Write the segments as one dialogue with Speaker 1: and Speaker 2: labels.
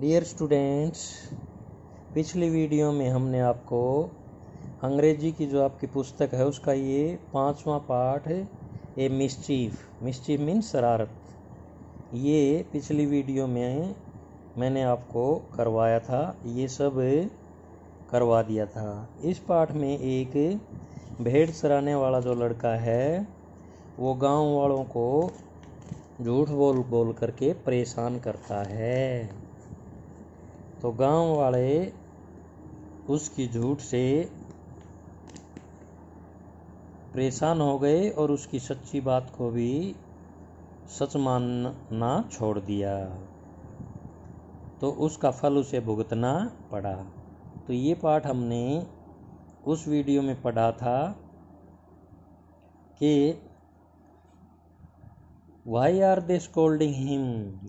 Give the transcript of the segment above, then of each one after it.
Speaker 1: dear students पिछली video में हमने आपको अंग्रेजी की जो आपकी पुस्तक है उसका ये पांचवा पाठ ए मिसचीफ मिसचीफ मीन शरारत ये पिछली वीडियो में मैंने आपको करवाया था ये सब करवा दिया था इस पाठ में एक भेड़ सराने वाला जो लड़का है वो गांव वालों को झूठ बोल बोल करके परेशान करता है तो गांव वाले उसकी झूठ से परेशान हो गए और उसकी सच्ची बात को भी सच मानना छोड़ दिया तो उसका फल उसे भुगतना पड़ा तो ये पाठ हमने उस वीडियो में पढ़ा था कि why are they scolding him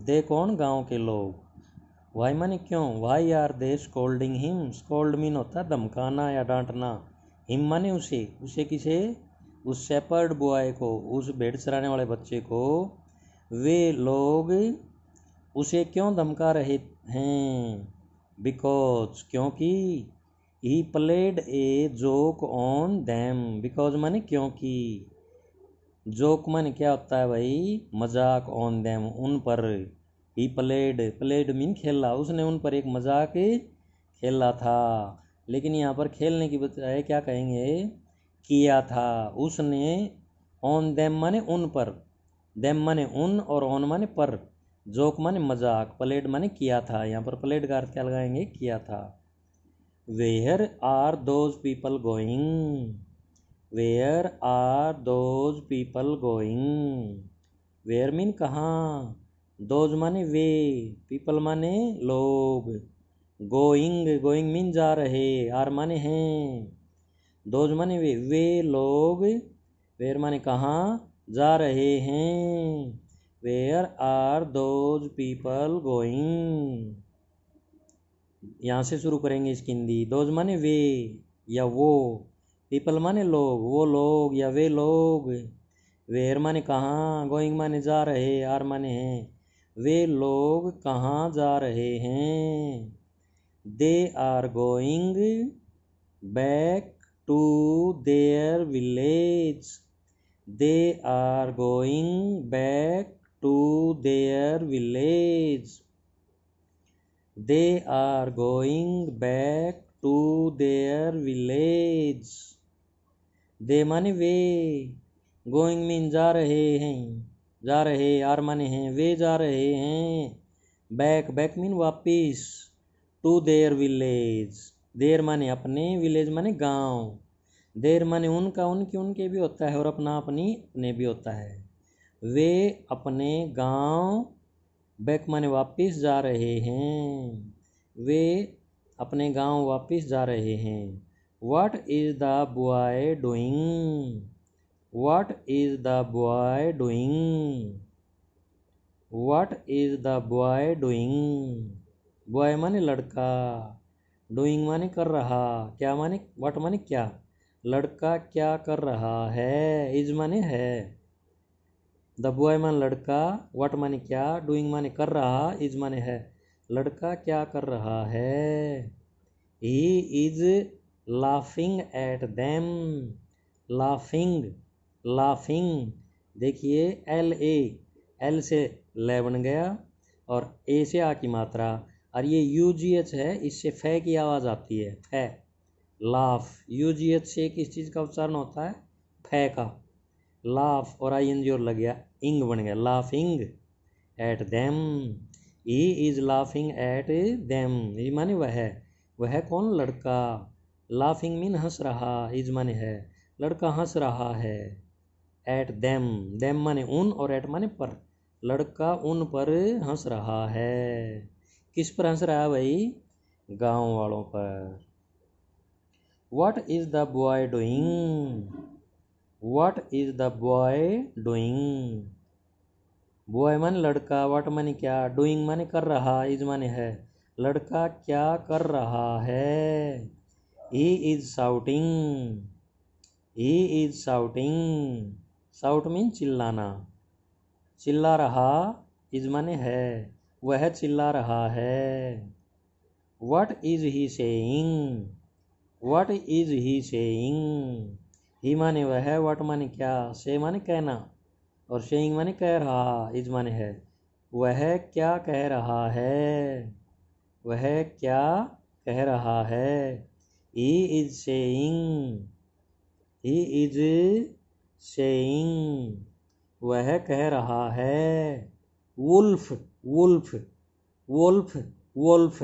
Speaker 1: they कौन गांव के लोग वाई माने क्यों why are they scolding him scold mean होता है धमकाना या डांटना हिम माने उसे उसे किसे उस सेपर्ड बॉय को उस भेड़ चराने वाले बच्चे को वे लोग उसे क्यों धमका रहे हैं बिकॉज क्योंकि he played a joke on them because माने क्योंकि जोक माने क्या होता है भाई मजाक ऑन दैम उन पर ही प्लेड प्लेड मीन खेला उसने उन पर एक मजाक खेला था लेकिन यहाँ पर खेलने की बजाय क्या कहेंगे किया था उसने ऑन देम माने उन पर देम माने उन और ऑन माने पर जोक माने मजाक प्लेड माने किया था यहाँ पर प्लेड का अर्थ क्या लगाएंगे किया था where are those people going where are those people going where mean कहाँ दोज माने वे पीपल माने लोग गोइंग गोइंग मीन जा रहे आर माने हैं दोज माने वे वे लोग वेर माने कहाँ जा रहे हैं where are those people going यहाँ से शुरू करेंगे इसकी हिंदी दोज माने वे या वो पीपल माने लोग वो लोग या वे लोग वेयर माने कहाँ गोइंग माने जा रहे आर माने हैं वे लोग कहाँ जा रहे हैं they are going back to their village they are going back to their village they are going back to their village they मन वे गोइंग मीन जा रहे हैं जा रहे आर माने हैं वे जा रहे हैं बैक बैक मीन वापिस टू देयर विलेज देर माने अपने विलेज माने गांव देर माने उनका उनके उनके भी होता है और अपना अपनी अपने भी होता है वे अपने गांव बैक माने वापिस जा रहे हैं वे अपने गांव वापिस जा रहे हैं what is the boy doing what is the boy doing what is the boy doing boy माने लड़का डूइंग माने कर रहा क्या माने वाट माने क्या लड़का क्या कर रहा है इज माने है द बॉय माने लड़का वट माने क्या डूइंग माने कर रहा इज माने है लड़का क्या कर रहा है he is laughing at them laughing laughing देखिए एल ए एल से ले बन गया और ए से आ की मात्रा और ये यू जी एच है इससे फे की आवाज़ आती है फे लाफ यू जी एच से किस चीज़ का उच्चारण होता है फे का लाफ और आई एन जी और लग गया इंग बन गया laughing at them he is laughing at them ये माने वह है वह कौन लड़का लाफिंग मीन हंस रहा इज माने है लड़का हंस रहा है एट देम दैम माने उन और एट माने पर लड़का उन पर हंस रहा है किस पर हंस रहा है भाई गांव वालों पर what is the boy doing what is the boy doing boy मन लड़का वट माने क्या डूइंग माने कर रहा इज माने है लड़का क्या कर रहा है he is shouting he is shouting shout mean चिल्लाना चिल्ला रहा इज माने है वह चिल्ला रहा है what is he saying what is he saying he माने वह वट माने क्या से माने कहना और शेइंग माने कह रहा इज माने है वह क्या कह रहा है वह क्या कह रहा है he is saying he is saying वह कह रहा है wolf wolf wolf wolf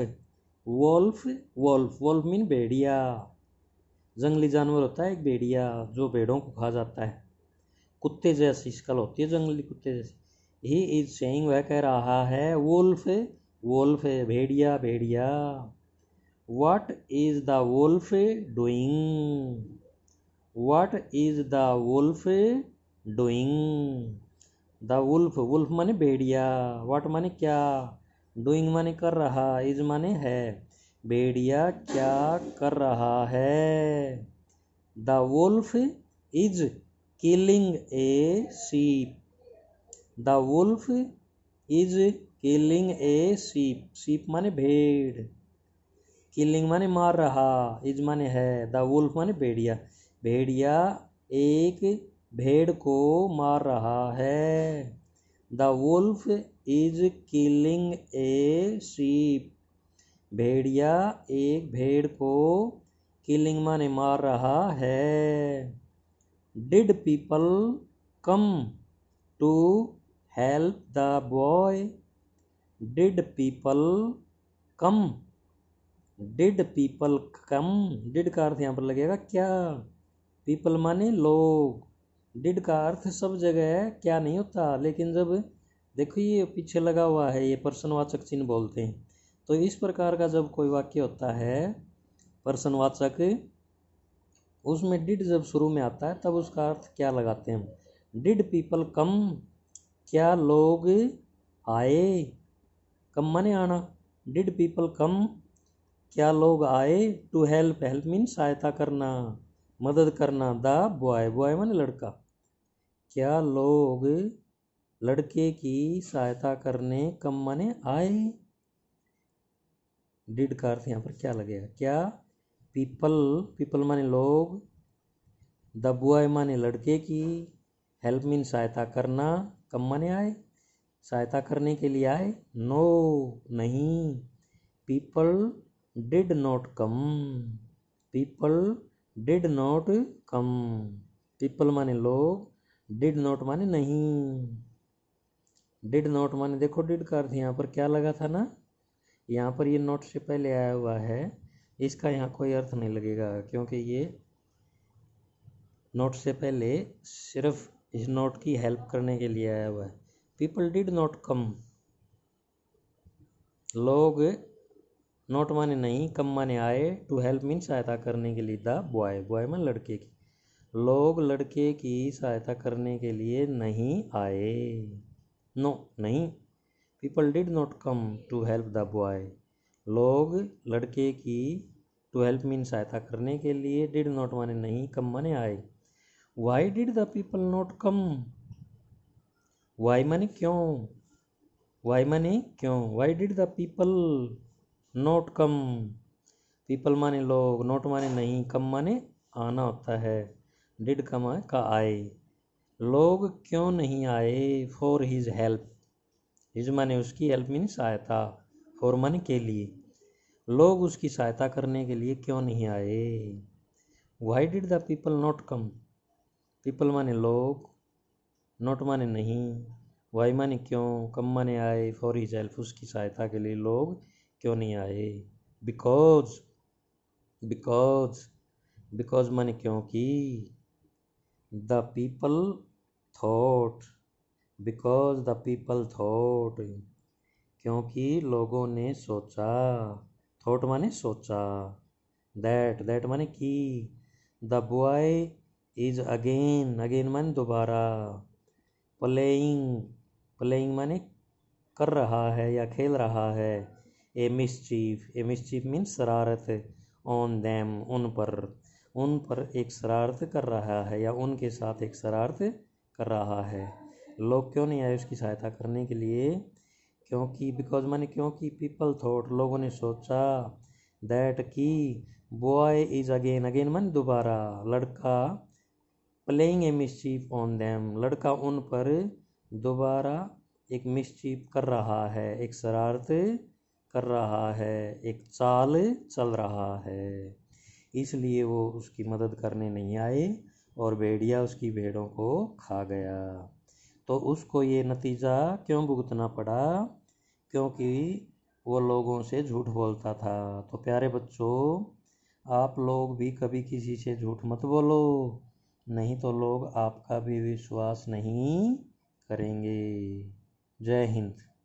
Speaker 1: wolf wolf wolf mean भेड़िया जंगली जानवर होता है एक भेड़िया जो भेड़ों को खा जाता है कुत्ते जैसी शक्ल होती है जंगली कुत्ते जैसी ही इज सेइंग वह कह रहा है वुल्फ वुल्फ भेड़िया भेड़िया what is the wolf doing what is the wolf doing the wolf wolf माने भेड़िया व्हाट माने क्या डूइंग माने कर रहा इज माने है भेड़िया क्या कर रहा है the wolf is killing a sheep the wolf is killing a sheep sheep माने भेड़ किलिंग माने मार रहा इज माने है द वुल्फ माने भेड़िया भेड़िया एक भेड़ को मार रहा है the wolf is killing a sheep भेड़िया एक भेड़ को किलिंग माने मार रहा है did people come to help the boy did people come did people come did का अर्थ यहाँ पर लगेगा क्या पीपल माने लोग डिड का अर्थ सब जगह क्या नहीं होता लेकिन जब देखो ये पीछे लगा हुआ है ये प्रश्नवाचक चिन्ह बोलते हैं तो इस प्रकार का जब कोई वाक्य होता है प्रश्नवाचक उसमें डिड जब शुरू में आता है तब उसका अर्थ क्या लगाते हैं डिड पीपल कम क्या लोग आए कम माने आना डिड पीपल कम क्या लोग आए टू हेल्प हेल्प मीन सहायता करना मदद करना द बॉय बॉय माने लड़का क्या लोग लड़के की सहायता करने कम माने आए डिड का अर्थ यहाँ पर क्या लगेगा क्या पीपल पीपल माने लोग द बॉय माने लड़के की हेल्प मीन सहायता करना कम माने आए सहायता करने के लिए आए नो नहीं people did not come people did not come people माने लोग डिड नॉट माने नहीं डिड नॉट माने देखो डिड का अर्थ यहाँ पर क्या लगा था ना यहाँ पर ये नॉट से पहले आया हुआ है इसका यहाँ कोई अर्थ नहीं लगेगा क्योंकि ये नॉट से पहले सिर्फ इस नॉट की हेल्प करने के लिए आया हुआ है पीपल डिड नॉट कम लोग नॉट माने नहीं कम माने आए टू हेल्प मीन सहायता करने के लिए द बॉय बॉय में लड़के की लोग लड़के की सहायता करने के लिए नहीं आए नो no, नहीं people did not come to help the boy लोग लड़के की टू हेल्प मीन सहायता करने के लिए डिड नॉट माने नहीं कम माने आए why did the people not come why माने क्यों वाई माने क्यों why did the people not come people माने लोग नोट माने नहीं कम माने आना होता है डिड कम आए का आए लोग क्यों नहीं आए फॉर हिज हेल्प हिज माने उसकी हेल्प मीन सहायता फॉर माने के लिए लोग उसकी सहायता करने के लिए क्यों नहीं आए why did the people not come people माने लोग नोट माने नहीं वाई माने क्यों कम माने आए फॉर हिज हेल्प उसकी सहायता के लिए लोग क्यों नहीं आए बिकॉज बिकॉज बिकॉज मैंने क्योंकि the people thought because the people thought क्योंकि लोगों ने सोचा थॉट माने सोचा दैट दैट माने कि the boy is again again माने दोबारा प्लेइंग प्लेइंग माने कर रहा है या खेल रहा है a mischief a mischief means शरारत ऑन दैम उन पर उन पर एक शरारत कर रहा है या उनके साथ एक शरारत कर रहा है लोग क्यों नहीं आए उसकी सहायता करने के लिए क्योंकि बिकॉज मैंने क्योंकि पीपल थॉट लोगों ने सोचा दैट कि बॉय इज अगेन अगेन मैंने दोबारा लड़का playing a mischief on them लड़का उन पर दोबारा एक मिसचीफ कर रहा है एक शरारत कर रहा है एक चाल चल रहा है इसलिए वो उसकी मदद करने नहीं आए और भेड़िया उसकी भेड़ों को खा गया तो उसको ये नतीजा क्यों भुगतना पड़ा क्योंकि वो लोगों से झूठ बोलता था तो प्यारे बच्चों आप लोग भी कभी किसी से झूठ मत बोलो नहीं तो लोग आपका भी विश्वास नहीं करेंगे जय हिंद